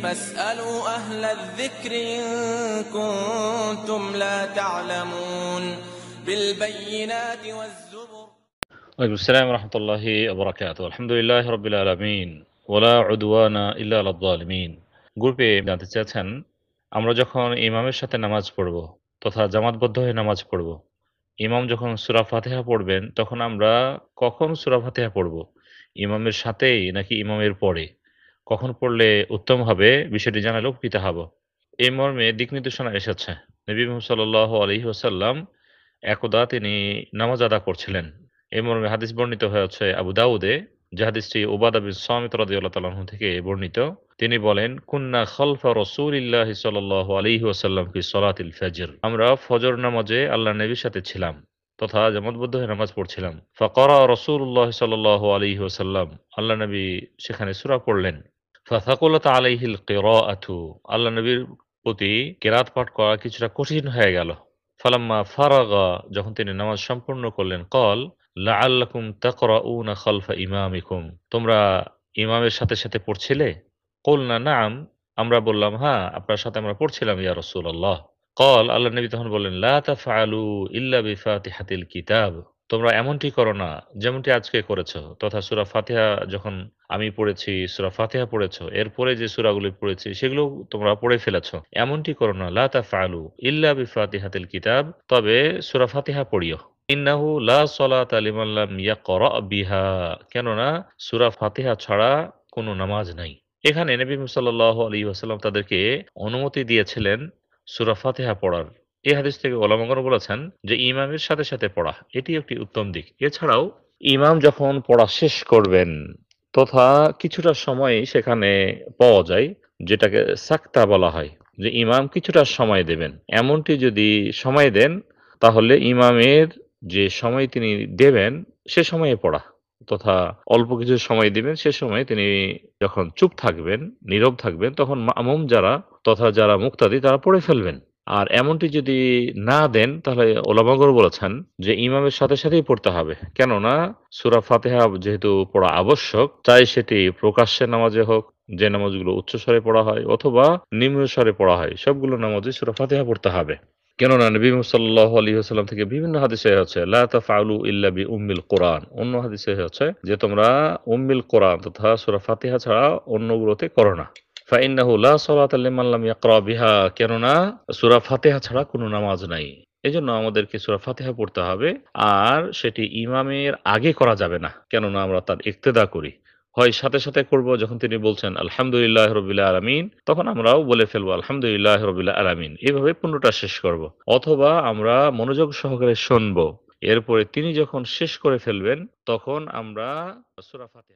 فاسألوا أهل الذكر إن كنتم لا تعلمون بالبينات والزبر وعليكم السلام ورحمة الله وبركاته الحمد لله رب العالمين ولا عدوان إلا على الظالمين গ্রুপে জানতে চেয়েছেন আমরা যখন ইমামের সাথে নামাজ পড়ব তথা জামাতবদ্ধ হয়ে নামাজ পড়ব ইমাম যখন সুরা ফাতেহা পড়বেন তখন আমরা কখন সুরা ফাতেহা পড়ব ইমামের সাথেই নাকি ইমামের পরে কখন পড়লে উত্তম হবে বিষয়টি জানালে উপকৃত হব এই মর্মে দিক নির্দেশনা এসেছে নবী সাল আলী ওসাল্লাম একদা তিনি নামাজ আদা করছিলেন এই মর্মে হাদিস বর্ণিত হয়েছে আবু দাউদে জাহাদিসটি ওবাদ আবিন সামিত রাদিউল্লাহ থেকে বর্ণিত তিনি বলেন কুন্না খলফা রসুলিল্লাহ সাল আলী ওসাল্লাম কি সলাতিল ফজর আমরা ফজর নামাজে আল্লাহ নবীর সাথে ছিলাম তথা জামাতবদ্ধ হয়ে নামাজ পড়ছিলাম ফকরা রসুল্লাহ সাল আলী ওসাল্লাম আল্লাহ নবী সেখানে সুরা পড়লেন ফাথাকুলত আলাইহিল কের আথু আল্লাহ নবীর প্রতি কেরাত পাঠ করা কিছুটা কঠিন হয়ে গেল ফালাম্মা ফারাগা যখন তিনি নামাজ সম্পূর্ণ করলেন কল লা আল্লাকুম তাকরা উনা খালফা ইমামিকুম তোমরা ইমামের সাথে সাথে পড়ছিলে কল না নাম আমরা বললাম হ্যাঁ আপনার সাথে আমরা পড়ছিলাম ইয়া রসুল আল্লাহ কল আল্লাহ নবী তখন বললেন লাফালু ইল্লা বিফাতিহাতিল কিতাব তোমরা এমনটি করো না যেমনটি আজকে করেছ তথা সুরা ফাতিহা যখন আমি পড়েছি সুরা ফাতিহা পড়েছ এরপরে যে সুরাগুলি পড়েছি সেগুলো তোমরা পড়ে ফেলেছ এমনটি করো না লাতা ফালু ইল্লা হাতিল কিতাব তবে সুরা ফাতিহা পড়িও ইন্নাহু লা সলাত আলিমাল্লাম ইয়া কর বিহা কেননা সুরা ফাতিহা ছাড়া কোনো নামাজ নাই এখানে নবী সাল্লাহ আলী আসাল্লাম তাদেরকে অনুমতি দিয়েছিলেন সুরা ফাতেহা পড়ার এ হাদিস থেকে গোলামগর বলেছেন যে ইমামের সাথে সাথে পড়া এটি একটি উত্তম দিক এছাড়াও ইমাম যখন পড়া শেষ করবেন তথা কিছুটা সময় সেখানে পাওয়া যায় যেটাকে সাক্তা বলা হয় যে ইমাম কিছুটা সময় দেবেন এমনটি যদি সময় দেন তাহলে ইমামের যে সময় তিনি দেবেন সে সময়ে পড়া তথা অল্প কিছু সময় দিবেন সে সময়ে তিনি যখন চুপ থাকবেন নীরব থাকবেন তখন মামুম যারা তথা যারা মুক্তাদি তারা পড়ে ফেলবেন আর এমনটি যদি না দেন তাহলে ওলামাগর বলেছেন যে ইমামের সাথে সাথেই পড়তে হবে কেননা সুরা ফাতেহা যেহেতু পড়া আবশ্যক চাই সেটি প্রকাশ্যে নামাজে হোক যে নামাজগুলো উচ্চস্বরে পড়া হয় অথবা নিম্ন স্বরে পড়া হয় সবগুলো নামাজে সুরা ফাতেহা পড়তে হবে কেননা নবী সাল্লাহ আলী আসাল্লাম থেকে বিভিন্ন হাদিসে আছে লাফাউলু ইল্লা বি উম্মিল কোরআন অন্য হাদিসে হচ্ছে যে তোমরা উম্মিল কোরআন তথা সুরা ফাতিহা ছাড়া অন্যগুলোতে করো না কেননা সূরা ফাতিহা ছাড়া কোনো নামাজ নাই আমাদেরকে পড়তে হবে আর সেটি ইমামের আগে করা যাবে না কেননা আমরা তার ইক্তেদা করি হয় সাথে সাথে করব যখন তিনি বলছেন আলহামদুলিল্লাহ রবিল্লা আলমিন তখন আমরাও বলে ফেলবো আলহামদুলিল্লাহ রবিল্লা আলমিন এভাবে পূর্ণটা শেষ করব। অথবা আমরা মনোযোগ সহকারে শুনবো এরপরে তিনি যখন শেষ করে ফেলবেন তখন আমরা সুরাফাতে